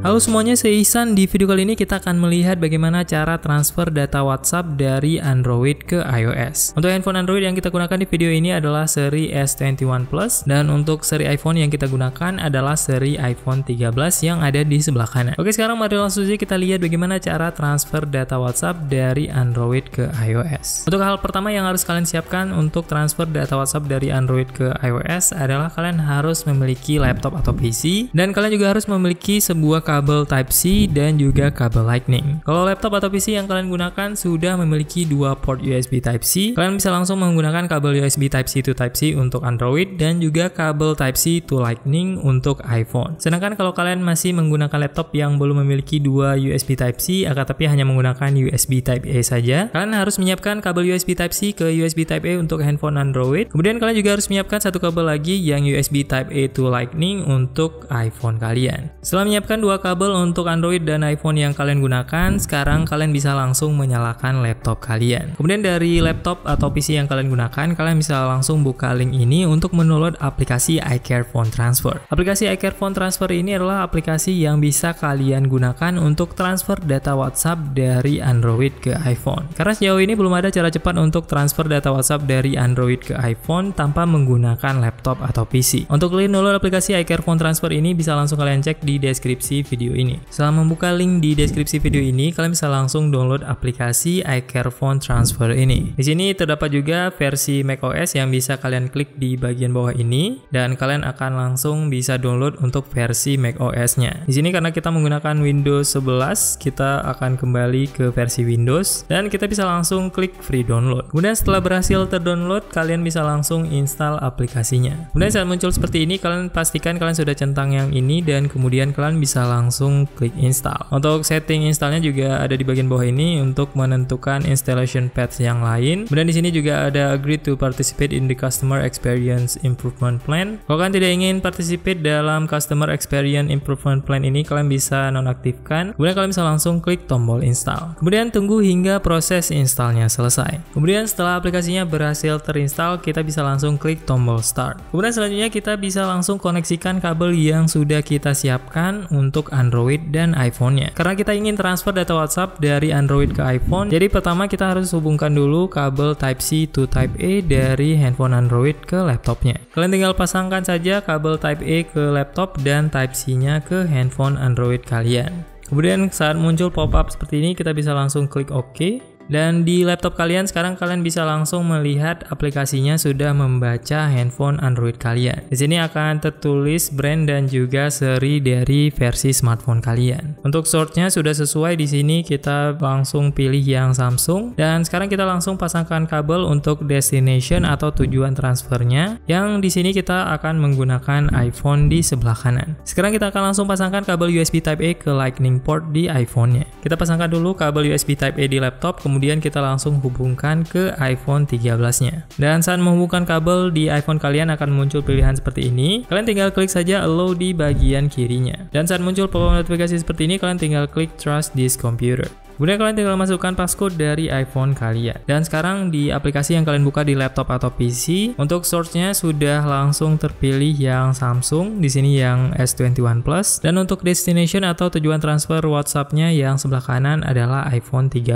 Halo semuanya, saya Ihsan. Di video kali ini kita akan melihat bagaimana cara transfer data WhatsApp dari Android ke iOS. Untuk handphone Android yang kita gunakan di video ini adalah seri S21 Plus dan untuk seri iPhone yang kita gunakan adalah seri iPhone 13 yang ada di sebelah kanan. Oke, sekarang mari langsung saja kita lihat bagaimana cara transfer data WhatsApp dari Android ke iOS. Untuk hal pertama yang harus kalian siapkan untuk transfer data WhatsApp dari Android ke iOS adalah kalian harus memiliki laptop atau PC dan kalian juga harus memiliki sebuah kabel Type-C dan juga kabel Lightning. Kalau laptop atau PC yang kalian gunakan sudah memiliki dua port USB Type-C, kalian bisa langsung menggunakan kabel USB Type-C to Type-C untuk Android dan juga kabel Type-C to Lightning untuk iPhone. Sedangkan kalau kalian masih menggunakan laptop yang belum memiliki dua USB Type-C, akan tapi hanya menggunakan USB Type-A saja, kalian harus menyiapkan kabel USB Type-C ke USB Type-A untuk handphone Android. Kemudian kalian juga harus menyiapkan satu kabel lagi yang USB Type-A to Lightning untuk iPhone kalian. Setelah menyiapkan dua kabel untuk Android dan iPhone yang kalian gunakan, sekarang kalian bisa langsung menyalakan laptop kalian. Kemudian dari laptop atau PC yang kalian gunakan, kalian bisa langsung buka link ini untuk mendownload aplikasi iCare Phone Transfer. Aplikasi iCare Phone Transfer ini adalah aplikasi yang bisa kalian gunakan untuk transfer data WhatsApp dari Android ke iPhone. Karena sejauh ini belum ada cara cepat untuk transfer data WhatsApp dari Android ke iPhone tanpa menggunakan laptop atau PC. Untuk link download aplikasi iCare Phone Transfer ini bisa langsung kalian cek di deskripsi video ini. Setelah membuka link di deskripsi video ini, kalian bisa langsung download aplikasi iCarefone Transfer ini. Di sini terdapat juga versi macOS yang bisa kalian klik di bagian bawah ini dan kalian akan langsung bisa download untuk versi macOS-nya. Di sini karena kita menggunakan Windows 11, kita akan kembali ke versi Windows dan kita bisa langsung klik free download. Kemudian setelah berhasil terdownload, kalian bisa langsung install aplikasinya. Kemudian saat muncul seperti ini, kalian pastikan kalian sudah centang yang ini dan kemudian kalian bisa langsung langsung klik install. Untuk setting installnya juga ada di bagian bawah ini untuk menentukan installation path yang lain. Kemudian di sini juga ada agree to participate in the customer experience improvement plan. Kalau kalian tidak ingin participate dalam customer experience improvement plan ini, kalian bisa nonaktifkan. Kemudian kalian bisa langsung klik tombol install. Kemudian tunggu hingga proses installnya selesai. Kemudian setelah aplikasinya berhasil terinstall, kita bisa langsung klik tombol start. Kemudian selanjutnya kita bisa langsung koneksikan kabel yang sudah kita siapkan untuk Android dan iPhone-nya. Karena kita ingin transfer data WhatsApp dari Android ke iPhone, jadi pertama kita harus hubungkan dulu kabel Type-C to Type-A dari handphone Android ke laptopnya. Kalian tinggal pasangkan saja kabel Type-A ke laptop dan Type-C-nya ke handphone Android kalian. Kemudian saat muncul pop-up seperti ini, kita bisa langsung klik OK. Dan di laptop kalian sekarang kalian bisa langsung melihat aplikasinya sudah membaca handphone Android kalian. Di sini akan tertulis brand dan juga seri dari versi smartphone kalian. Untuk shortnya sudah sesuai di sini kita langsung pilih yang Samsung dan sekarang kita langsung pasangkan kabel untuk destination atau tujuan transfernya yang di sini kita akan menggunakan iPhone di sebelah kanan. Sekarang kita akan langsung pasangkan kabel USB Type A ke Lightning port di iPhone-nya. Kita pasangkan dulu kabel USB Type A di laptop kemudian kemudian kita langsung hubungkan ke iPhone 13-nya. Dan saat menghubungkan kabel di iPhone kalian akan muncul pilihan seperti ini. Kalian tinggal klik saja allow di bagian kirinya. Dan saat muncul pop-up notifikasi seperti ini, kalian tinggal klik trust this computer. Kemudian kalian tinggal masukkan passcode dari iPhone kalian. Ya. Dan sekarang di aplikasi yang kalian buka di laptop atau PC, untuk source-nya sudah langsung terpilih yang Samsung, di sini yang S21 Plus, dan untuk destination atau tujuan transfer WhatsApp-nya yang sebelah kanan adalah iPhone 13.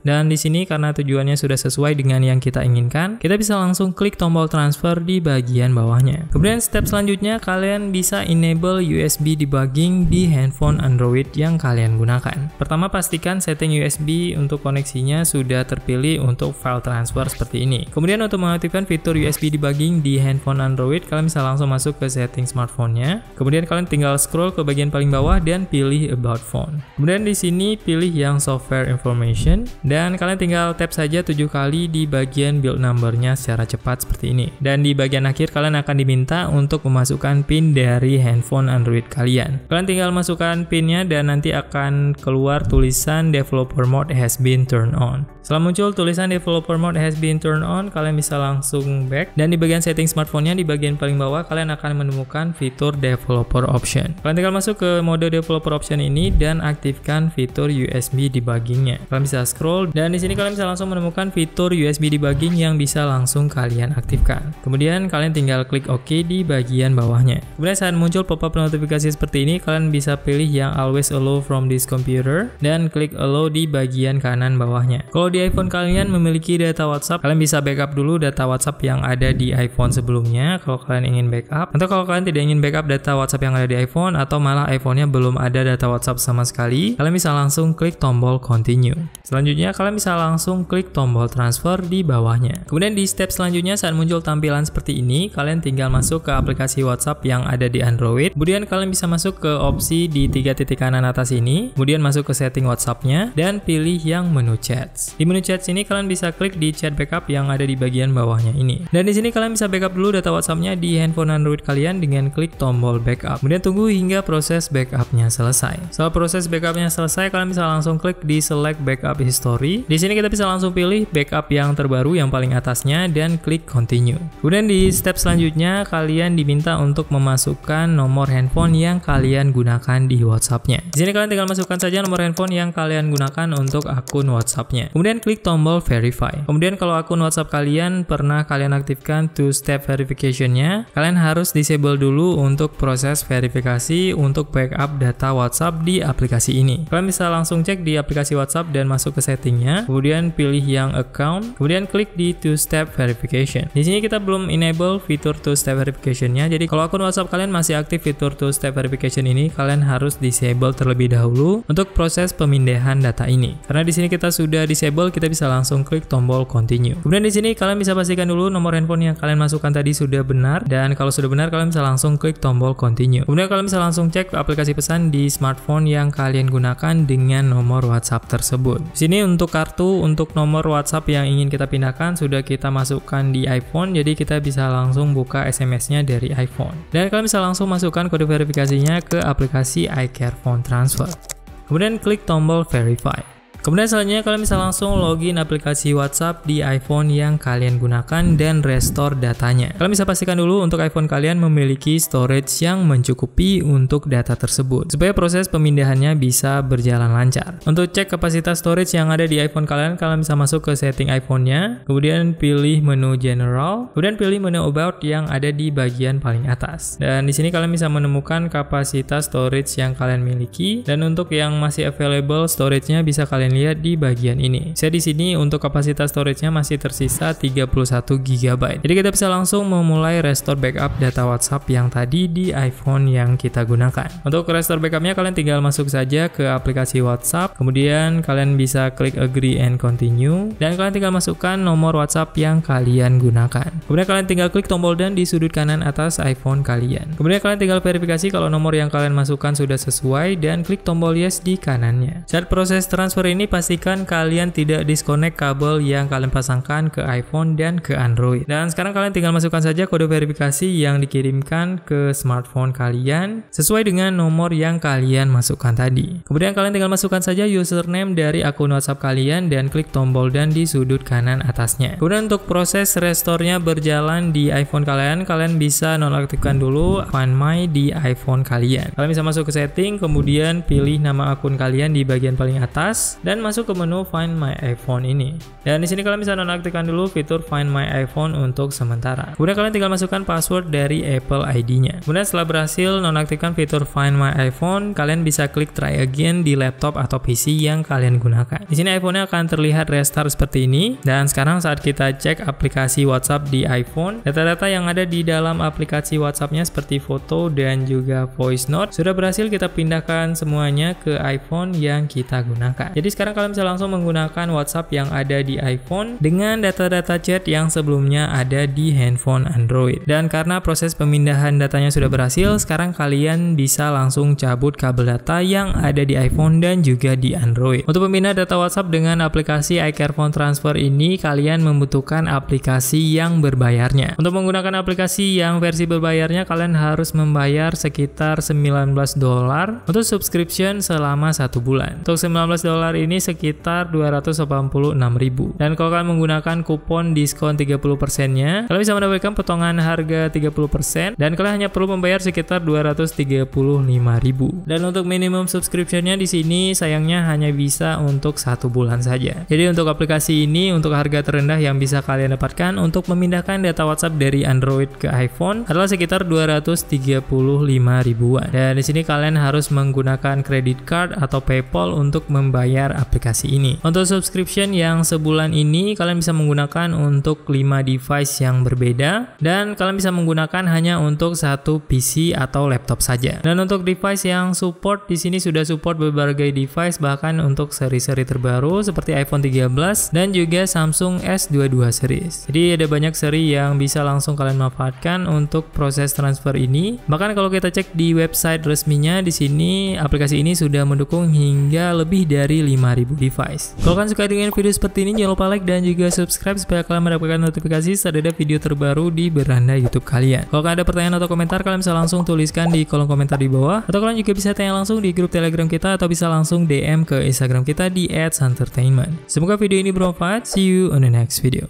Dan di sini karena tujuannya sudah sesuai dengan yang kita inginkan, kita bisa langsung klik tombol transfer di bagian bawahnya. Kemudian step selanjutnya kalian bisa enable USB debugging di handphone Android yang kalian gunakan. Pertama pastikan set setting USB untuk koneksinya sudah terpilih untuk file transfer seperti ini. Kemudian untuk mengaktifkan fitur USB debugging di handphone Android, kalian bisa langsung masuk ke setting smartphone-nya. Kemudian kalian tinggal scroll ke bagian paling bawah dan pilih About Phone. Kemudian di sini pilih yang Software Information dan kalian tinggal tap saja 7 kali di bagian build number-nya secara cepat seperti ini. Dan di bagian akhir kalian akan diminta untuk memasukkan pin dari handphone Android kalian. Kalian tinggal masukkan PIN-nya dan nanti akan keluar tulisan dev Developer or mod has been turned on. Setelah muncul tulisan developer mode has been turned on, kalian bisa langsung back dan di bagian setting smartphone-nya di bagian paling bawah kalian akan menemukan fitur developer option. Kalian tinggal masuk ke mode developer option ini dan aktifkan fitur USB debugging-nya. Kalian bisa scroll dan di sini kalian bisa langsung menemukan fitur USB debugging yang bisa langsung kalian aktifkan. Kemudian kalian tinggal klik OK di bagian bawahnya. Kemudian saat muncul pop-up notifikasi seperti ini, kalian bisa pilih yang always allow from this computer dan klik allow di bagian kanan bawahnya. Kalau di iPhone kalian memiliki data WhatsApp, kalian bisa backup dulu data WhatsApp yang ada di iPhone sebelumnya kalau kalian ingin backup. Atau kalau kalian tidak ingin backup data WhatsApp yang ada di iPhone atau malah iPhone-nya belum ada data WhatsApp sama sekali, kalian bisa langsung klik tombol continue. Selanjutnya kalian bisa langsung klik tombol transfer di bawahnya. Kemudian di step selanjutnya saat muncul tampilan seperti ini, kalian tinggal masuk ke aplikasi WhatsApp yang ada di Android. Kemudian kalian bisa masuk ke opsi di tiga titik kanan atas ini, kemudian masuk ke setting WhatsApp-nya dan pilih yang menu chats. Di menu chat sini kalian bisa klik di chat backup yang ada di bagian bawahnya ini. Dan di sini kalian bisa backup dulu data WhatsAppnya di handphone Android kalian dengan klik tombol backup. Kemudian tunggu hingga proses backupnya selesai. Setelah proses backupnya selesai, kalian bisa langsung klik di select backup history. Di sini kita bisa langsung pilih backup yang terbaru yang paling atasnya dan klik continue. Kemudian di step selanjutnya kalian diminta untuk memasukkan nomor handphone yang kalian gunakan di WhatsAppnya. Di sini kalian tinggal masukkan saja nomor handphone yang kalian gunakan untuk akun WhatsAppnya. Kemudian Kemudian klik tombol verify. Kemudian kalau akun WhatsApp kalian pernah kalian aktifkan two step verification-nya, kalian harus disable dulu untuk proses verifikasi untuk backup data WhatsApp di aplikasi ini. Kalian bisa langsung cek di aplikasi WhatsApp dan masuk ke settingnya, kemudian pilih yang account, kemudian klik di two step verification. Di sini kita belum enable fitur two step verification-nya. Jadi kalau akun WhatsApp kalian masih aktif fitur two step verification ini, kalian harus disable terlebih dahulu untuk proses pemindahan data ini. Karena di sini kita sudah disable available, kita bisa langsung klik tombol continue. Kemudian di sini kalian bisa pastikan dulu nomor handphone yang kalian masukkan tadi sudah benar dan kalau sudah benar kalian bisa langsung klik tombol continue. Kemudian kalian bisa langsung cek aplikasi pesan di smartphone yang kalian gunakan dengan nomor WhatsApp tersebut. Di sini untuk kartu untuk nomor WhatsApp yang ingin kita pindahkan sudah kita masukkan di iPhone jadi kita bisa langsung buka SMS-nya dari iPhone. Dan kalian bisa langsung masukkan kode verifikasinya ke aplikasi iCare Transfer. Kemudian klik tombol verify. Kemudian selanjutnya kalian bisa langsung login aplikasi WhatsApp di iPhone yang kalian gunakan dan restore datanya. Kalian bisa pastikan dulu untuk iPhone kalian memiliki storage yang mencukupi untuk data tersebut supaya proses pemindahannya bisa berjalan lancar. Untuk cek kapasitas storage yang ada di iPhone kalian, kalian bisa masuk ke setting iPhone-nya, kemudian pilih menu General, kemudian pilih menu About yang ada di bagian paling atas. Dan di sini kalian bisa menemukan kapasitas storage yang kalian miliki dan untuk yang masih available storage-nya bisa kalian kalian lihat di bagian ini. Saya di sini untuk kapasitas storage-nya masih tersisa 31 GB. Jadi kita bisa langsung memulai restore backup data WhatsApp yang tadi di iPhone yang kita gunakan. Untuk restore backupnya kalian tinggal masuk saja ke aplikasi WhatsApp, kemudian kalian bisa klik agree and continue, dan kalian tinggal masukkan nomor WhatsApp yang kalian gunakan. Kemudian kalian tinggal klik tombol dan di sudut kanan atas iPhone kalian. Kemudian kalian tinggal verifikasi kalau nomor yang kalian masukkan sudah sesuai dan klik tombol yes di kanannya. Saat proses transfer ini ini pastikan kalian tidak disconnect kabel yang kalian pasangkan ke iPhone dan ke Android. Dan sekarang kalian tinggal masukkan saja kode verifikasi yang dikirimkan ke smartphone kalian sesuai dengan nomor yang kalian masukkan tadi. Kemudian kalian tinggal masukkan saja username dari akun WhatsApp kalian dan klik tombol dan di sudut kanan atasnya. Kemudian untuk proses restore berjalan di iPhone kalian, kalian bisa nonaktifkan dulu Find My di iPhone kalian. Kalian bisa masuk ke setting, kemudian pilih nama akun kalian di bagian paling atas dan masuk ke menu Find My iPhone ini. Dan di sini kalian bisa nonaktifkan dulu fitur Find My iPhone untuk sementara. Kemudian kalian tinggal masukkan password dari Apple ID-nya. Kemudian setelah berhasil nonaktifkan fitur Find My iPhone, kalian bisa klik Try Again di laptop atau PC yang kalian gunakan. Di sini iPhone-nya akan terlihat restart seperti ini. Dan sekarang saat kita cek aplikasi WhatsApp di iPhone, data-data yang ada di dalam aplikasi WhatsApp-nya seperti foto dan juga voice note sudah berhasil kita pindahkan semuanya ke iPhone yang kita gunakan. Jadi sekarang kalian bisa langsung menggunakan WhatsApp yang ada di iPhone dengan data-data chat yang sebelumnya ada di handphone Android. Dan karena proses pemindahan datanya sudah berhasil, sekarang kalian bisa langsung cabut kabel data yang ada di iPhone dan juga di Android. Untuk pemindah data WhatsApp dengan aplikasi iCareFone Transfer ini, kalian membutuhkan aplikasi yang berbayarnya. Untuk menggunakan aplikasi yang versi berbayarnya, kalian harus membayar sekitar 19 dolar untuk subscription selama satu bulan. Untuk 19 dolar ini ini sekitar 286.000. Dan kalau kalian menggunakan kupon diskon 30%-nya, kalian bisa mendapatkan potongan harga 30% dan kalian hanya perlu membayar sekitar 235.000. Dan untuk minimum subscription-nya di sini sayangnya hanya bisa untuk satu bulan saja. Jadi untuk aplikasi ini untuk harga terendah yang bisa kalian dapatkan untuk memindahkan data WhatsApp dari Android ke iPhone adalah sekitar 235 ribuan. Dan di sini kalian harus menggunakan kredit card atau PayPal untuk membayar aplikasi ini. Untuk subscription yang sebulan ini kalian bisa menggunakan untuk 5 device yang berbeda dan kalian bisa menggunakan hanya untuk satu PC atau laptop saja. Dan untuk device yang support di sini sudah support berbagai device bahkan untuk seri-seri terbaru seperti iPhone 13 dan juga Samsung S22 series. Jadi ada banyak seri yang bisa langsung kalian manfaatkan untuk proses transfer ini. Bahkan kalau kita cek di website resminya di sini aplikasi ini sudah mendukung hingga lebih dari 5 5000 device. Kalau kalian suka dengan video seperti ini, jangan lupa like dan juga subscribe supaya kalian mendapatkan notifikasi saat ada video terbaru di beranda YouTube kalian. Kalau kalian ada pertanyaan atau komentar, kalian bisa langsung tuliskan di kolom komentar di bawah, atau kalian juga bisa tanya langsung di grup Telegram kita atau bisa langsung DM ke Instagram kita di @entertainment. Semoga video ini bermanfaat. See you on the next video.